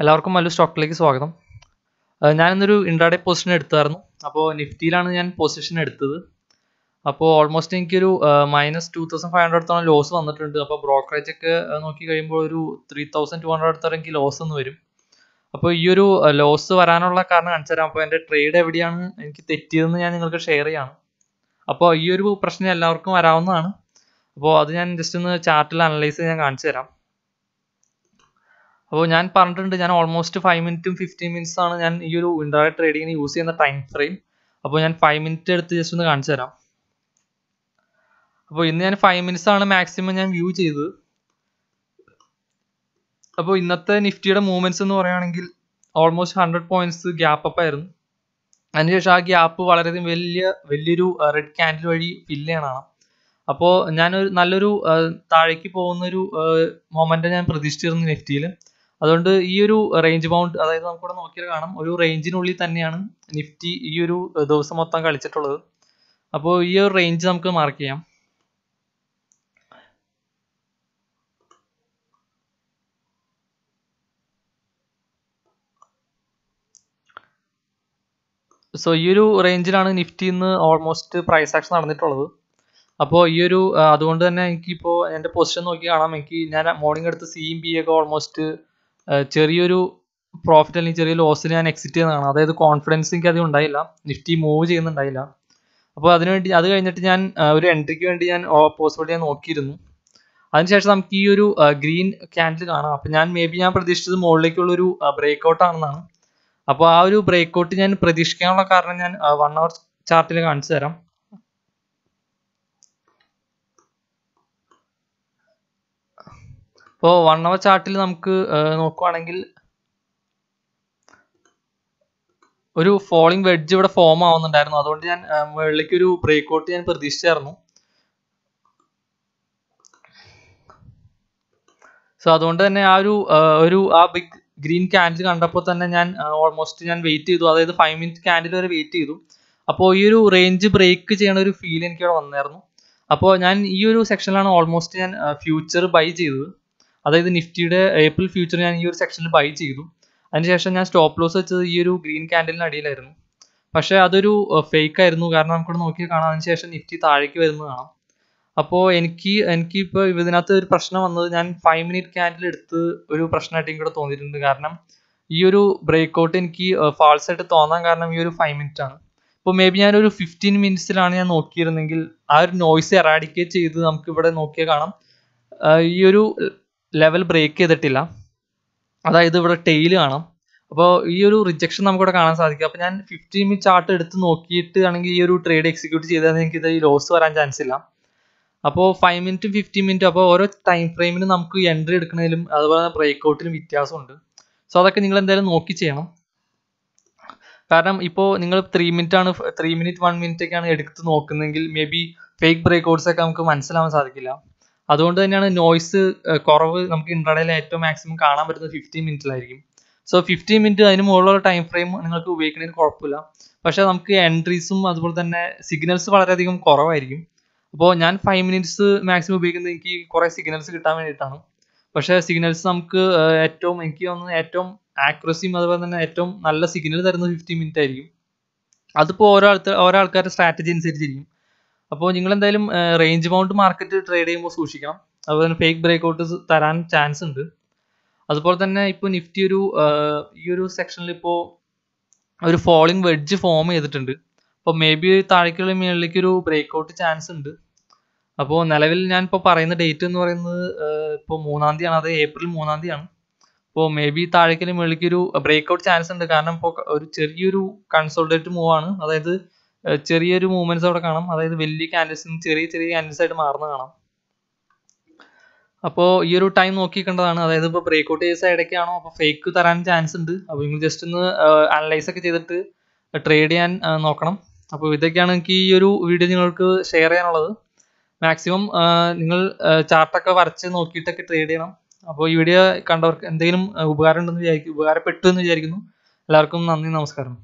എല്ലാവർക്കും നല്ല സ്റ്റോക്കിലേക്ക് സ്വാഗതം ഞാനിന്നൊരു ഇൻട്രാഡേ പൊസിഷൻ എടുത്തായിരുന്നു അപ്പോൾ നിഫ്റ്റിയിലാണ് ഞാൻ പൊസിഷൻ എടുത്തത് അപ്പോൾ ഓൾമോസ്റ്റ് എനിക്കൊരു minus two thousand five hundred തോളം ലോസ് വന്നിട്ടുണ്ട് അപ്പോൾ ബ്രോക്കറേജ് ഒക്കെ നോക്കി കഴിയുമ്പോൾ ഒരു ത്രീ തൗസൻഡ് ടു ഹൺഡ്രഡ് അടുത്തോളം എനിക്ക് ലോസ് ഒന്ന് വരും അപ്പോൾ ഈ ഒരു ലോസ് വരാനുള്ള കാരണം കാണിച്ചു തരാം അപ്പോൾ എൻ്റെ ട്രേഡ് എവിടെയാണ് എനിക്ക് തെറ്റിയതെന്ന് ഞാൻ നിങ്ങൾക്ക് ഷെയർ ചെയ്യാണ് അപ്പോൾ ഈ ഒരു പ്രശ്നം എല്ലാവർക്കും വരാവുന്നതാണ് അപ്പോൾ അത് ഞാൻ ജസ്റ്റ് ഒന്ന് ചാർട്ടിൽ അനലൈസ് ചെയ്ത് ഞാൻ കാണിച്ചു തരാം അപ്പോൾ ഞാൻ പറഞ്ഞിട്ടുണ്ട് ഞാൻ ഓൾമോസ്റ്റ് ഫൈവ് മിനിറ്റും ഫിഫ്റ്റീൻ മിനിറ്റ്സ് ആണ് ഞാൻ ഈ ഒരു ഇൻഡയറക്ട് ട്രേഡിങ്ങിന് യൂസ് ചെയ്യുന്ന ടൈം ഫ്രെയിം അപ്പോൾ ഞാൻ ഫൈവ് മിനിറ്റ് എടുത്ത് ജസ്റ്റ് ഒന്ന് കാണിച്ചു തരാം അപ്പോൾ ഇന്ന് ഞാൻ ഫൈവ് മിനിറ്റ്സ് ആണ് മാക്സിമം ഞാൻ വ്യൂ ചെയ്തത് അപ്പോൾ ഇന്നത്തെ നിഫ്റ്റിയുടെ മൂവ്മെന്റ്സ് എന്ന് പറയുകയാണെങ്കിൽ almost hundred points gap up ആയിരുന്നു അതിനുശേഷം ആ ഗ്യാപ്പ് വളരെയധികം വലിയ വലിയൊരു റെഡ് ക്യാൻഡിൽ വഴി ഫില്ല് ചെയ്യണം അപ്പോൾ ഞാനൊരു നല്ലൊരു താഴേക്ക് പോകുന്നൊരു മൊമെൻ്റ് ഞാൻ പ്രതീക്ഷിച്ചിരുന്നു നിഫ്റ്റിയിൽ അതുകൊണ്ട് ഈ ഒരു റേഞ്ച് ബൗണ്ട് അതായത് നമുക്കിവിടെ നോക്കിയാൽ കാണാം ഒരു റേഞ്ചിനുള്ളിൽ തന്നെയാണ് നിഫ്റ്റി ഈ ഒരു ദിവസം മൊത്തം കളിച്ചിട്ടുള്ളത് അപ്പോൾ ഈ ഒരു റേഞ്ച് നമുക്ക് മാർക്ക് ചെയ്യാം സോ ഈ ഒരു റേഞ്ചിലാണ് നിഫ്റ്റി ഇന്ന് ഓൾമോസ്റ്റ് പ്രൈസ് ആക്ഷൻ നടന്നിട്ടുള്ളത് അപ്പോൾ ഈ ഒരു അതുകൊണ്ട് തന്നെ എനിക്കിപ്പോൾ എൻ്റെ പൊസിഷൻ നോക്കി കാണാം എനിക്ക് ഞാൻ മോർണിംഗ് എടുത്ത് സിയും ബി ഒക്കെ ഓൾമോസ്റ്റ് ചെറിയൊരു പ്രോഫിറ്റ് അല്ലെങ്കിൽ ചെറിയ ലോസിൽ ഞാൻ എക്സിറ്റ് ചെയ്യുന്നതാണ് അതായത് കോൺഫിഡൻസ് എനിക്ക് അധികം ഉണ്ടായില്ല നിഫ്റ്റി മൂവ് ചെയ്യുന്നുണ്ടായില്ല അപ്പോൾ അതിനുവേണ്ടി അത് കഴിഞ്ഞിട്ട് ഞാൻ ഒരു എൻട്രിക്ക് വേണ്ടി ഞാൻ പോസിബിലിറ്റി ഞാൻ നോക്കിയിരുന്നു അതിനുശേഷം നമുക്ക് ഈ ഒരു ഗ്രീൻ ക്യാൻഡിൽ കാണാം അപ്പം ഞാൻ മേ ബി ഞാൻ പ്രതീക്ഷിച്ചത് മുകളിലേക്കുള്ളൊരു ഒരു ബ്രേക്ക് ഔട്ട് ആണെന്നാണ് അപ്പോൾ ആ ഒരു ബ്രേക്ക് ഔട്ട് ഞാൻ പ്രതീക്ഷിക്കാനുള്ള കാരണം ഞാൻ വൺ അവർ ചാർട്ടിൽ കാണിച്ചു തരാം ഇപ്പോൾ വൺ അവർ ചാർട്ടിൽ നമുക്ക് നോക്കുവാണെങ്കിൽ ഒരു ഫോളിംഗ് വെഡ്ജ് ഇവിടെ ഫോം ആവുന്നുണ്ടായിരുന്നു അതുകൊണ്ട് ഞാൻ മുകളിലേക്ക് ഒരു ബ്രേക്ക് ഔട്ട് ഞാൻ പ്രതീക്ഷിച്ചായിരുന്നു സോ അതുകൊണ്ട് തന്നെ ആ ഒരു ഒരു ആ ബിഗ് ഗ്രീൻ ക്യാൻഡിൽ കണ്ടപ്പോൾ തന്നെ ഞാൻ ഓൾമോസ്റ്റ് ഞാൻ വെയിറ്റ് ചെയ്തു അതായത് ഫൈവ് മിനിറ്റ് ക്യാൻഡിൽ വരെ വെയിറ്റ് ചെയ്തു അപ്പോൾ ഈ ഒരു റേഞ്ച് ബ്രേക്ക് ചെയ്യണ ഒരു ഫീൽ എനിക്കിവിടെ വന്നായിരുന്നു അപ്പോൾ ഞാൻ ഈ ഒരു സെക്ഷനിലാണ് ഓൾമോസ്റ്റ് ഞാൻ ഫ്യൂച്ചർ ബൈ ചെയ്തത് അതായത് നിഫ്റ്റിയുടെ ഏപ്രിൽ ഫ്യൂച്ചർ ഞാൻ ഈ ഒരു സെക്ഷനിൽ ബൈ ചെയ്തു അതിനുശേഷം ഞാൻ സ്റ്റോപ്പ് ലോസ് വെച്ചത് ഈ ഒരു ഗ്രീൻ ക്യാൻഡലിന് അടിയിലായിരുന്നു പക്ഷേ അതൊരു ഫേക്ക് ആയിരുന്നു കാരണം നമുക്കിവിടെ നോക്കി കാണാം അതിനുശേഷം നിഫ്റ്റി താഴേക്ക് വരുന്നത് കാണാം അപ്പോൾ എനിക്ക് എനിക്ക് ഇപ്പോൾ ഇതിനകത്ത് ഒരു പ്രശ്നം വന്നത് ഞാൻ ഫൈവ് മിനിറ്റ് ക്യാൻഡിൽ എടുത്ത് ഒരു പ്രശ്നമായിട്ട് എനിക്കിവിടെ തോന്നിയിട്ടുണ്ട് കാരണം ഈ ഒരു ബ്രേക്ക് ഔട്ട് എനിക്ക് ഫാൾസ് ആയിട്ട് തോന്നാൻ കാരണം ഈ ഒരു ഫൈവ് മിനിറ്റ് ആണ് ഇപ്പോൾ മേ ബി ഞാനൊരു ഫിഫ്റ്റീൻ മിനിറ്റ്സിലാണ് ഞാൻ നോക്കിയിരുന്നെങ്കിൽ ആ ഒരു നോയ്സ് എറാഡിക്കേറ്റ് ചെയ്ത് നമുക്ക് ഇവിടെ നോക്കിയാൽ കാണാം ഈ ഒരു ലെവൽ ബ്രേക്ക് ചെയ്തിട്ടില്ല അതായത് ഇവിടെ ടെയിൽ കാണാം അപ്പോൾ ഈ ഒരു റിജക്ഷൻ നമുക്കിവിടെ കാണാൻ സാധിക്കും അപ്പോൾ ഞാൻ ഫിഫ്റ്റി മിനിറ്റ് ചാർട്ട് എടുത്ത് നോക്കിയിട്ട് ആണെങ്കിൽ ഈ ഒരു ട്രേഡ് എക്സിക്യൂട്ട് ചെയ്താൽ എനിക്ക് ഈ ലോസ് വരാൻ ചാൻസ് ഇല്ല അപ്പോൾ ഫൈവ് മിനിറ്റും ഫിഫ്റ്റി മിനിറ്റും അപ്പോൾ ഓരോ ടൈം ഫ്രെയിമിന് നമുക്ക് എൻട്രി എടുക്കുന്നതിലും അതുപോലെ തന്നെ ബ്രേക്ക് ഔട്ടിലും വ്യത്യാസമുണ്ട് സോ അതൊക്കെ നിങ്ങൾ എന്തായാലും നോക്കി ചെയ്യണം കാരണം ഇപ്പോൾ നിങ്ങൾ ത്രീ മിനിറ്റ് ആണ് ത്രീ മിനിറ്റ് വൺ മിനിറ്റ് ഒക്കെയാണ് എടുത്ത് നോക്കുന്നതെങ്കിൽ maybe fake breakouts ഒക്കെ നമുക്ക് മനസ്സിലാവാൻ സാധിക്കില്ല അതുകൊണ്ട് തന്നെയാണ് നോയ്സ് കുറവ് നമുക്ക് ഇൻട്രഡേയിൽ ഏറ്റവും മാക്സിമം കാണാൻ പറ്റുന്നത് ഫിഫ്റ്റീൻ മിനിറ്റിലായിരിക്കും സോ ഫിഫ്റ്റീൻ മിനിറ്റ് അതിന് മുകളിലുള്ള ടൈം ഫ്രെയിം നിങ്ങൾക്ക് ഉപയോഗിക്കുന്നതിന് കുഴപ്പമില്ല പക്ഷേ നമുക്ക് എൻട്രീസും അതുപോലെ തന്നെ സിഗ്നൽസ് വളരെയധികം കുറവായിരിക്കും അപ്പോൾ ഞാൻ ഫൈവ് മിനിറ്റ്സ് മാക്സിമം ഉപയോഗിക്കുന്നത് എനിക്ക് കുറേ സിഗ്നൽസ് കിട്ടാൻ വേണ്ടിയിട്ടാണ് പക്ഷേ സിഗ്നൽസ് നമുക്ക് ഏറ്റവും എനിക്ക് ഒന്ന് ഏറ്റവും ആക്യുറസിയും അതുപോലെ തന്നെ ഏറ്റവും നല്ല സിഗ്നൽ തരുന്നത് ഫിഫ്റ്റീൻ മിനിറ്റ് ആയിരിക്കും അതിപ്പോൾ ഓരോ ആൾക്കാർ ഓരോ ആൾക്കാരുടെ സ്ട്രാറ്റജി അനുസരിച്ചിരിക്കും അപ്പോൾ നിങ്ങൾ എന്തായാലും റേഞ്ച് ബൗണ്ട് മാർക്കറ്റ് ട്രേഡ് ചെയ്യുമ്പോൾ സൂക്ഷിക്കണം അതുപോലെ തന്നെ ഫേക്ക് ബ്രേക്ക് ഔട്ട് തരാൻ ചാൻസ് ഉണ്ട് അതുപോലെ തന്നെ ഇപ്പോൾ നിഫ്റ്റി ഒരു ഈ ഒരു സെക്ഷനിൽ ഇപ്പോൾ ഒരു ഫോളിംഗ് വെഡ്ജ് ഫോം ചെയ്തിട്ടുണ്ട് അപ്പോൾ മേ ബി താഴേക്കുള്ള മേളിലേക്ക് ഒരു ബ്രേക്ക് ഔട്ട് ചാൻസ് ഉണ്ട് അപ്പോൾ നിലവിൽ ഞാൻ ഇപ്പോൾ പറയുന്ന ഡേറ്റ് എന്ന് പറയുന്നത് ഇപ്പോൾ മൂന്നാം തീയതിയാണ് അത് ഏപ്രിൽ മൂന്നാം തീയതിയാണ് അപ്പോൾ മേ ബി താഴേക്കിന് മേളിലേക്ക് ഒരു ബ്രേക്ക് ഔട്ട് ചാൻസ് ഉണ്ട് കാരണം ഇപ്പോൾ ഒരു ചെറിയൊരു കൺസോൾഡേറ്റ് മൂവാണ് ആണ് അതായത് ചെറിയൊരു മൂവ്മെന്റ്സ് അവിടെ കാണാം അതായത് വലിയ ക്യാൻഡിൽസ് ചെറിയ ചെറിയ ക്യാൻഡിൽസ് ആയിട്ട് മാറുന്ന കാണാം അപ്പോൾ ഈ ഒരു ടൈം നോക്കിക്കേണ്ടതാണ് അതായത് ഇപ്പോൾ ഔട്ട് ചെയ്ത ഇടയ്ക്കാണോ അപ്പോൾ ഫേക്ക് തരാൻ ചാൻസ് ഉണ്ട് അപ്പോൾ നിങ്ങൾ ജസ്റ്റ് ഒന്ന് അനലൈസ് ഒക്കെ ചെയ്തിട്ട് ട്രേഡ് ചെയ്യാൻ നോക്കണം അപ്പോൾ ഇതൊക്കെയാണ് എനിക്ക് ഈ ഒരു വീഡിയോ നിങ്ങൾക്ക് ഷെയർ ചെയ്യാനുള്ളത് മാക്സിമം നിങ്ങൾ ചാർട്ടൊക്കെ വരച്ച് നോക്കിയിട്ടൊക്കെ ട്രേഡ് ചെയ്യണം അപ്പോൾ ഈ വീഡിയോ കണ്ടവർക്ക് എന്തെങ്കിലും ഉപകാരം ഉണ്ടെന്ന് വിചാരിക്കും ഉപകാരപ്പെട്ടു എന്ന് വിചാരിക്കുന്നു എല്ലാവർക്കും നന്ദി നമസ്കാരം